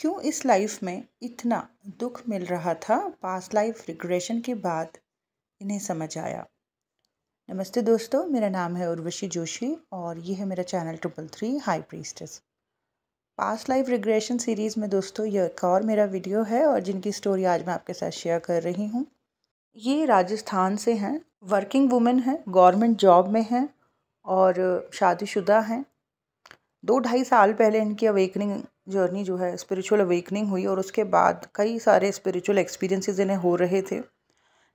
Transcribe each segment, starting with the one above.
क्यों इस लाइफ में इतना दुख मिल रहा था पास्ट लाइफ रिग्रेशन के बाद इन्हें समझ आया नमस्ते दोस्तों मेरा नाम है उर्वशी जोशी और ये है मेरा channel triple three high priests past life regression series में दोस्तों यह एक और मेरा वीडियो है और जिनकी स्टोरी आज मैं आपके साथ शेयर कर रही हूँ ये राजस्थान से हैं वर्किंग वुमेन हैं गवर्नमेंट जॉब में हैं और शादीशुदा हैं दो ढाई साल पहले इनकी अवेकनिंग जर्नी जो है स्पिरिचुअल अवेकनिंग हुई और उसके बाद कई सारे स्पिरिचुअल एक्सपीरियंसेस इन्हें हो रहे थे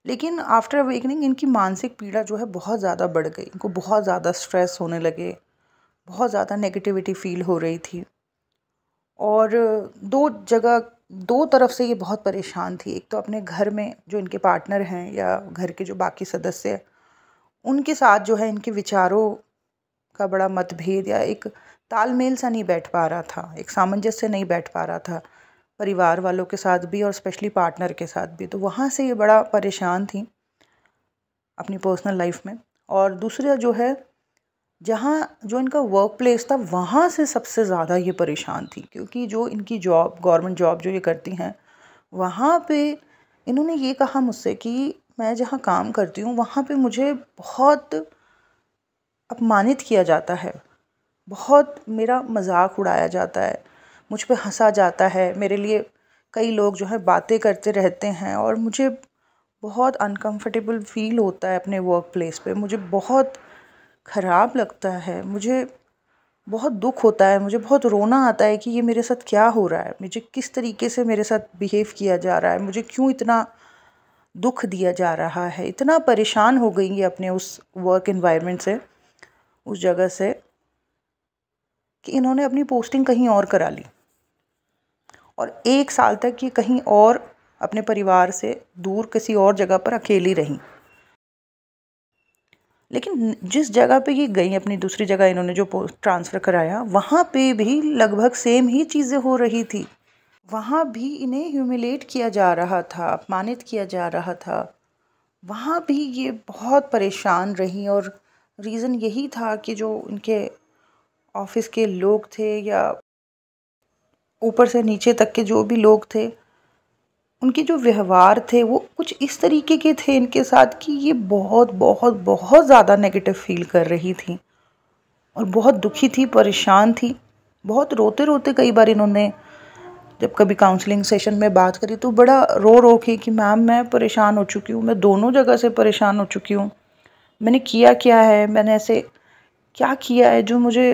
लेकिन आफ्टर अवेकनिंग इनकी मानसिक पीड़ा जो है बहुत ज़्यादा बढ़ गई इनको बहुत ज़्यादा स्ट्रेस होने लगे बहुत ज़्यादा नेगेटिविटी फील हो रही थी और दो जगह दो तरफ से ये बहुत परेशान थी एक तो अपने घर में जो इनके पार्टनर हैं या घर के जो बाकी सदस्य उनके साथ जो है इनके विचारों का बड़ा मतभेद या एक तालमेल सा नहीं बैठ पा रहा था एक सामंजस्य नहीं बैठ पा रहा था परिवार वालों के साथ भी और स्पेशली पार्टनर के साथ भी तो वहाँ से ये बड़ा परेशान थी अपनी पर्सनल लाइफ में और दूसरा जो है जहाँ जो इनका वर्क प्लेस था वहाँ से सबसे ज़्यादा ये परेशान थी क्योंकि जो इनकी जॉब गवर्नमेंट जॉब जो ये करती हैं वहाँ पे इन्होंने ये कहा मुझसे कि मैं जहाँ काम करती हूँ वहाँ पे मुझे बहुत अपमानित किया जाता है बहुत मेरा मज़ाक उड़ाया जाता है मुझ पर हँसा जाता है मेरे लिए कई लोग जो है बातें करते रहते हैं और मुझे बहुत अनकंफर्टेबल फील होता है अपने वर्क प्लेस पर मुझे बहुत ख़राब लगता है मुझे बहुत दुख होता है मुझे बहुत रोना आता है कि ये मेरे साथ क्या हो रहा है मुझे किस तरीके से मेरे साथ बिहेव किया जा रहा है मुझे क्यों इतना दुख दिया जा रहा है इतना परेशान हो गई है अपने उस वर्क इन्वायरमेंट से उस जगह से कि इन्होंने अपनी पोस्टिंग कहीं और करा ली और एक साल तक ये कहीं और अपने परिवार से दूर किसी और जगह पर अकेली रहीं लेकिन जिस जगह पे ये गई अपनी दूसरी जगह इन्होंने जो ट्रांसफ़र कराया वहाँ पे भी लगभग सेम ही चीज़ें हो रही थी वहाँ भी इन्हें ह्यूमिलेट किया जा रहा था अपमानित किया जा रहा था वहाँ भी ये बहुत परेशान रहीं और रीज़न यही था कि जो इनके ऑफिस के लोग थे या ऊपर से नीचे तक के जो भी लोग थे उनके जो व्यवहार थे वो कुछ इस तरीके के थे इनके साथ कि ये बहुत बहुत बहुत ज़्यादा नेगेटिव फील कर रही थी और बहुत दुखी थी परेशान थी बहुत रोते रोते कई बार इन्होंने जब कभी काउंसलिंग सेशन में बात करी तो बड़ा रो रो के कि मैम मैं परेशान हो चुकी हूँ मैं दोनों जगह से परेशान हो चुकी हूँ मैंने किया क्या है मैंने ऐसे क्या किया है जो मुझे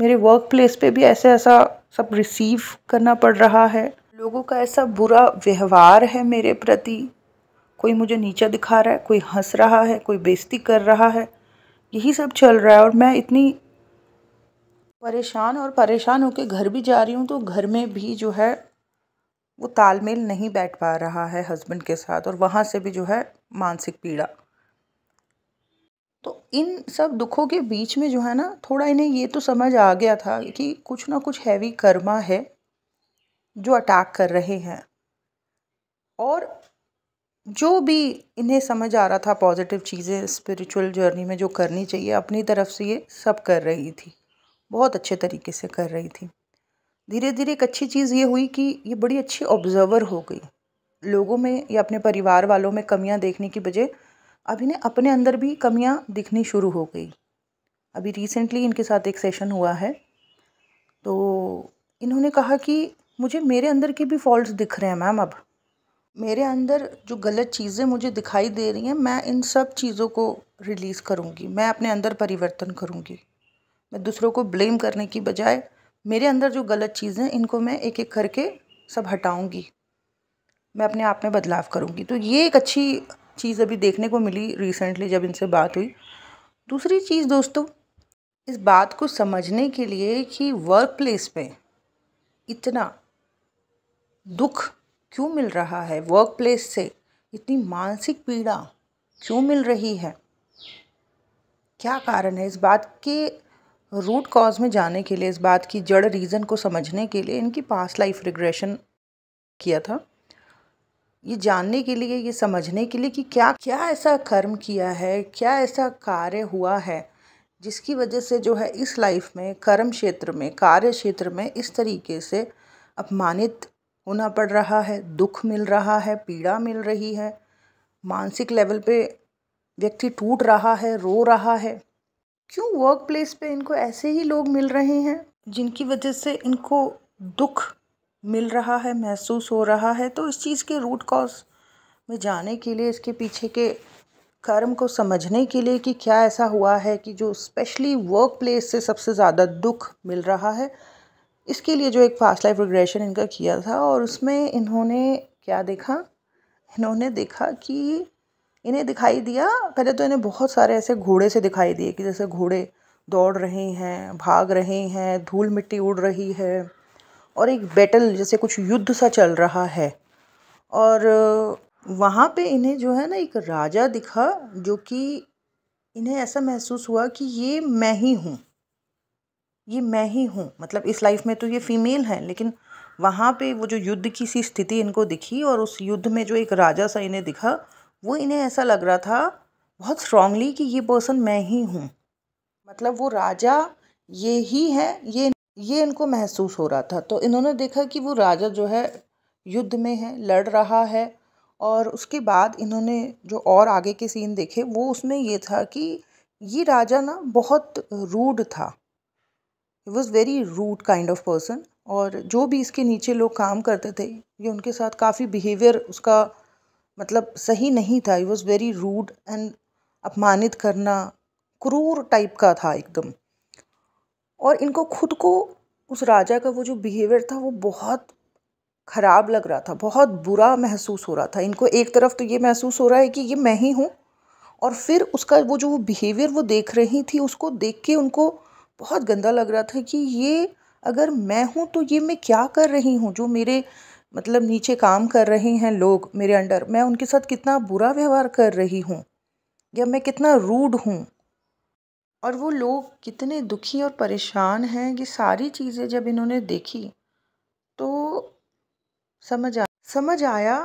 मेरे वर्क प्लेस पर भी ऐसे ऐसा सब रिसीव करना पड़ रहा है लोगों का ऐसा बुरा व्यवहार है मेरे प्रति कोई मुझे नीचा दिखा रहा है कोई हंस रहा है कोई बेइज्जती कर रहा है यही सब चल रहा है और मैं इतनी परेशान और परेशान होकर घर भी जा रही हूँ तो घर में भी जो है वो तालमेल नहीं बैठ पा रहा है हस्बैंड के साथ और वहाँ से भी जो है मानसिक पीड़ा तो इन सब दुखों के बीच में जो है ना थोड़ा इन्हें ये तो समझ आ गया था कि कुछ ना कुछ हैवी कर्मा है जो अटैक कर रहे हैं और जो भी इन्हें समझ आ रहा था पॉजिटिव चीज़ें स्पिरिचुअल जर्नी में जो करनी चाहिए अपनी तरफ से ये सब कर रही थी बहुत अच्छे तरीके से कर रही थी धीरे धीरे एक अच्छी चीज़ ये हुई कि ये बड़ी अच्छी ऑब्जर्वर हो गई लोगों में या अपने परिवार वालों में कमियां देखने की बजाय अब इन्हें अपने अंदर भी कमियाँ दिखनी शुरू हो गई अभी रिसेंटली इनके साथ एक सेशन हुआ है तो इन्होंने कहा कि मुझे मेरे अंदर के भी फॉल्ट दिख रहे हैं मैम अब मेरे अंदर जो गलत चीज़ें मुझे दिखाई दे रही हैं मैं इन सब चीज़ों को रिलीज़ करूँगी मैं अपने अंदर परिवर्तन करूँगी मैं दूसरों को ब्लेम करने की बजाय मेरे अंदर जो गलत चीज़ें इनको मैं एक एक करके सब हटाऊँगी मैं अपने आप में बदलाव करूँगी तो ये एक अच्छी चीज़ अभी देखने को मिली रिसेंटली जब इनसे बात हुई दूसरी चीज़ दोस्तों इस बात को समझने के लिए कि वर्क प्लेस में इतना दुख क्यों मिल रहा है वर्क प्लेस से इतनी मानसिक पीड़ा क्यों मिल रही है क्या कारण है इस बात के रूट कॉज में जाने के लिए इस बात की जड़ रीज़न को समझने के लिए इनकी पास लाइफ रिग्रेशन किया था ये जानने के लिए ये समझने के लिए कि क्या क्या ऐसा कर्म किया है क्या ऐसा कार्य हुआ है जिसकी वजह से जो है इस लाइफ में कर्म क्षेत्र में कार्य क्षेत्र में इस तरीके से अपमानित होना पड़ रहा है दुख मिल रहा है पीड़ा मिल रही है मानसिक लेवल पे व्यक्ति टूट रहा है रो रहा है क्यों वर्क प्लेस पर इनको ऐसे ही लोग मिल रहे हैं जिनकी वजह से इनको दुख मिल रहा है महसूस हो रहा है तो इस चीज़ के रूट कॉज में जाने के लिए इसके पीछे के कर्म को समझने के लिए कि क्या ऐसा हुआ है कि जो स्पेशली वर्क प्लेस से सबसे ज़्यादा दुख मिल रहा है इसके लिए जो एक फास्ट लाइफ रिग्रेशन इनका किया था और उसमें इन्होंने क्या देखा इन्होंने देखा कि इन्हें दिखाई दिया पहले तो इन्हें बहुत सारे ऐसे घोड़े से दिखाई दिए कि जैसे घोड़े दौड़ रहे हैं भाग रहे हैं धूल मिट्टी उड़ रही है और एक बैटल जैसे कुछ युद्ध सा चल रहा है और वहाँ पे इन्हें जो है ना एक राजा दिखा जो कि इन्हें ऐसा महसूस हुआ कि ये मैं ही हूँ ये मैं ही हूँ मतलब इस लाइफ में तो ये फीमेल हैं लेकिन वहाँ पे वो जो युद्ध की सी स्थिति इनको दिखी और उस युद्ध में जो एक राजा सा इन्हें दिखा वो इन्हें ऐसा लग रहा था बहुत स्ट्रांगली कि ये पर्सन मैं ही हूँ मतलब वो राजा ये ही है ये ये इनको महसूस हो रहा था तो इन्होंने देखा कि वो राजा जो है युद्ध में है लड़ रहा है और उसके बाद इन्होंने जो और आगे के सीन देखे वो उसमें ये था कि ये राजा ना बहुत रूड था he was very rude kind of person और जो भी इसके नीचे लोग काम करते थे ये उनके साथ काफ़ी बिहेवियर उसका मतलब सही नहीं था he was very rude and अपमानित करना क्रूर टाइप का था एकदम और इनको खुद को उस राजा का वो जो बिहेवियर था वो बहुत ख़राब लग रहा था बहुत बुरा महसूस हो रहा था इनको एक तरफ तो ये महसूस हो रहा है कि ये मैं ही हूँ और फिर उसका वो जो बिहेवियर वो देख रही थी उसको देख के उनको बहुत गंदा लग रहा था कि ये अगर मैं हूँ तो ये मैं क्या कर रही हूँ जो मेरे मतलब नीचे काम कर रहे हैं लोग मेरे अंडर मैं उनके साथ कितना बुरा व्यवहार कर रही हूँ या मैं कितना रूड हूँ और वो लोग कितने दुखी और परेशान हैं ये सारी चीज़ें जब इन्होंने देखी तो समझ आ समझ आया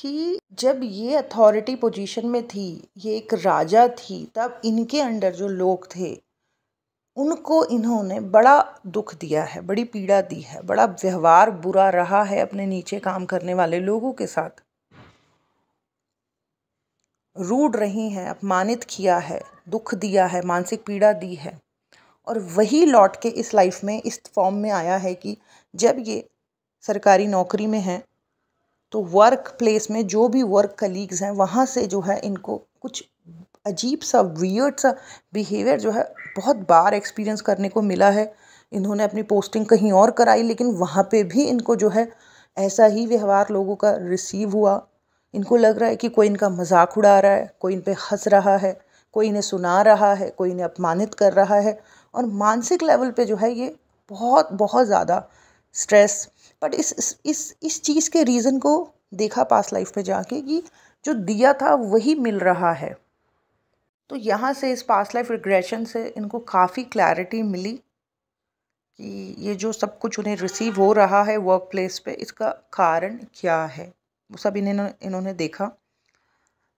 कि जब ये अथॉरिटी पोजीशन में थी ये एक राजा थी तब इनके अंडर जो लोग थे उनको इन्होंने बड़ा दुख दिया है बड़ी पीड़ा दी है बड़ा व्यवहार बुरा रहा है अपने नीचे काम करने वाले लोगों के साथ रूढ़ रही हैं अपमानित किया है दुख दिया है मानसिक पीड़ा दी है और वही लौट के इस लाइफ में इस फॉर्म में आया है कि जब ये सरकारी नौकरी में है तो वर्क प्लेस में जो भी वर्क कलीग्स हैं वहाँ से जो है इनको कुछ अजीब सा वियर्ड सा बिहेवियर जो है बहुत बार एक्सपीरियंस करने को मिला है इन्होंने अपनी पोस्टिंग कहीं और कराई लेकिन वहाँ पे भी इनको जो है ऐसा ही व्यवहार लोगों का रिसीव हुआ इनको लग रहा है कि कोई इनका मजाक उड़ा रहा है कोई इन पर हंस रहा है कोई इन्हें सुना रहा है कोई इन्हें अपमानित कर रहा है और मानसिक लेवल पे जो है ये बहुत बहुत ज़्यादा स्ट्रेस बट इस इस इस, चीज़ के रीज़न को देखा पास लाइफ में जाके कि जो दिया था वही मिल रहा है तो यहाँ से इस पास लाइफ रिग्रेशन से इनको काफ़ी क्लैरिटी मिली कि ये जो सब कुछ उन्हें रिसीव हो रहा है वर्क प्लेस पर इसका कारण क्या है वो सब इन्होंने इन्होंने देखा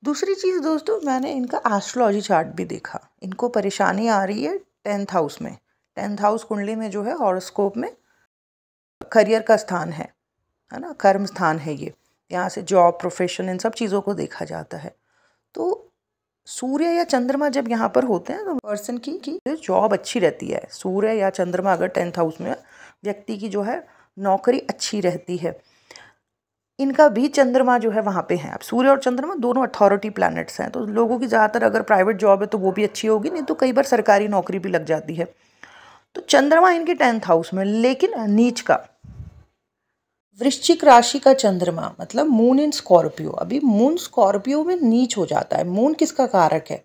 दूसरी चीज़ दोस्तों मैंने इनका एस्ट्रोलॉजी चार्ट भी देखा इनको परेशानी आ रही है टेंथ हाउस में टेंथ हाउस कुंडली में जो है हॉरोस्कोप में करियर का स्थान है है ना कर्म स्थान है ये यहाँ से जॉब प्रोफेशन इन सब चीज़ों को देखा जाता है तो सूर्य या चंद्रमा जब यहाँ पर होते हैं तो पर्सन की, की जॉब अच्छी रहती है सूर्य या चंद्रमा अगर टेंथ हाउस में व्यक्ति की जो है नौकरी अच्छी रहती है इनका भी चंद्रमा जो है वहाँ पे है अब सूर्य और चंद्रमा दोनों अथॉरिटी प्लैनेट्स हैं तो लोगों की ज़्यादातर अगर प्राइवेट जॉब है तो वो भी अच्छी होगी नहीं तो कई बार सरकारी नौकरी भी लग जाती है तो चंद्रमा इनके टेंथ हाउस में लेकिन नीच का वृश्चिक राशि का चंद्रमा मतलब मून इन स्कॉर्पियो अभी मून स्कॉर्पियो में नीच हो जाता है मून किसका कारक है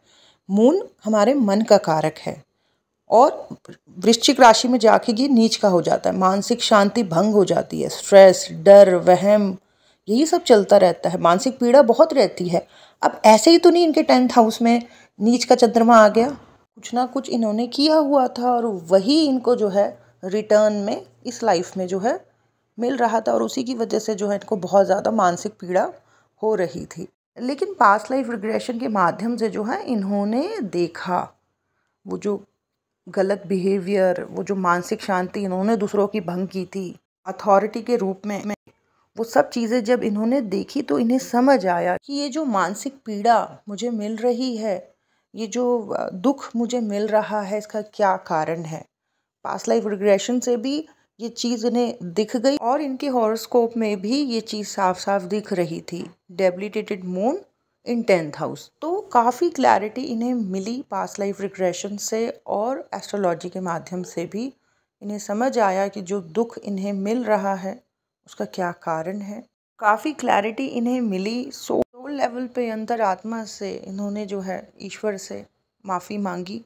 मून हमारे मन का कारक है और वृश्चिक राशि में जाके ये नीच का हो जाता है मानसिक शांति भंग हो जाती है स्ट्रेस डर वहम यही सब चलता रहता है मानसिक पीड़ा बहुत रहती है अब ऐसे ही तो नहीं इनके टेंथ हाउस में नीच का चंद्रमा आ गया कुछ ना कुछ इन्होंने किया हुआ था और वही इनको जो है रिटर्न में इस लाइफ में जो है मिल रहा था और उसी की वजह से जो है इनको बहुत ज़्यादा मानसिक पीड़ा हो रही थी लेकिन पास लाइफ रिग्रेशन के माध्यम से जो है इन्होंने देखा वो जो गलत बिहेवियर वो जो मानसिक शांति इन्होंने दूसरों की भंग की थी अथॉरिटी के रूप में वो सब चीज़ें जब इन्होंने देखी तो इन्हें समझ आया कि ये जो मानसिक पीड़ा मुझे मिल रही है ये जो दुख मुझे मिल रहा है इसका क्या कारण है पास लाइफ रिग्रेशन से भी ये चीज़ इन्हें दिख गई और इनके हॉरोस्कोप में भी ये चीज़ साफ साफ दिख रही थी debilitated moon in tenth house तो काफ़ी क्लैरिटी इन्हें मिली पास लाइफ रिग्रेशन से और एस्ट्रोलॉजी के माध्यम से भी इन्हें समझ आया कि जो दुख इन्हें मिल रहा है उसका क्या कारण है काफ़ी क्लैरिटी इन्हें मिली सोल लेवल पे आत्मा से इन्होंने जो है ईश्वर से माफ़ी मांगी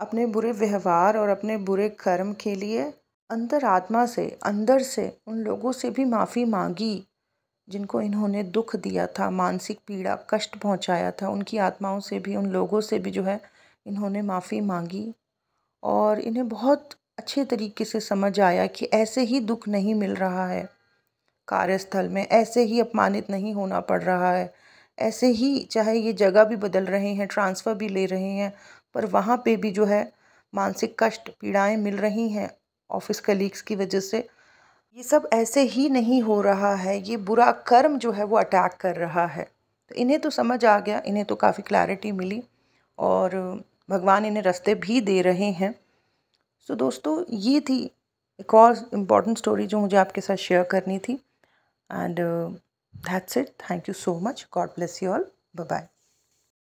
अपने बुरे व्यवहार और अपने बुरे कर्म के लिए अंतर आत्मा से अंदर से उन लोगों से भी माफ़ी मांगी जिनको इन्होंने दुख दिया था मानसिक पीड़ा कष्ट पहुंचाया था उनकी आत्माओं से भी उन लोगों से भी जो है इन्होंने माफ़ी मांगी और इन्हें बहुत अच्छे तरीके से समझ आया कि ऐसे ही दुख नहीं मिल रहा है कार्यस्थल में ऐसे ही अपमानित नहीं होना पड़ रहा है ऐसे ही चाहे ये जगह भी बदल रहे हैं ट्रांसफ़र भी ले रहे हैं पर वहाँ पे भी जो है मानसिक कष्ट पीड़ाएं मिल रही हैं ऑफिस कलीग्स की वजह से ये सब ऐसे ही नहीं हो रहा है ये बुरा कर्म जो है वो अटैक कर रहा है तो इन्हें तो समझ आ गया इन्हें तो काफ़ी क्लैरिटी मिली और भगवान इन्हें रस्ते भी दे रहे हैं सो दोस्तों ये थी एक और इम्पॉर्टेंट स्टोरी जो मुझे आपके साथ शेयर करनी थी and uh, that's it thank you so much god bless you all bye bye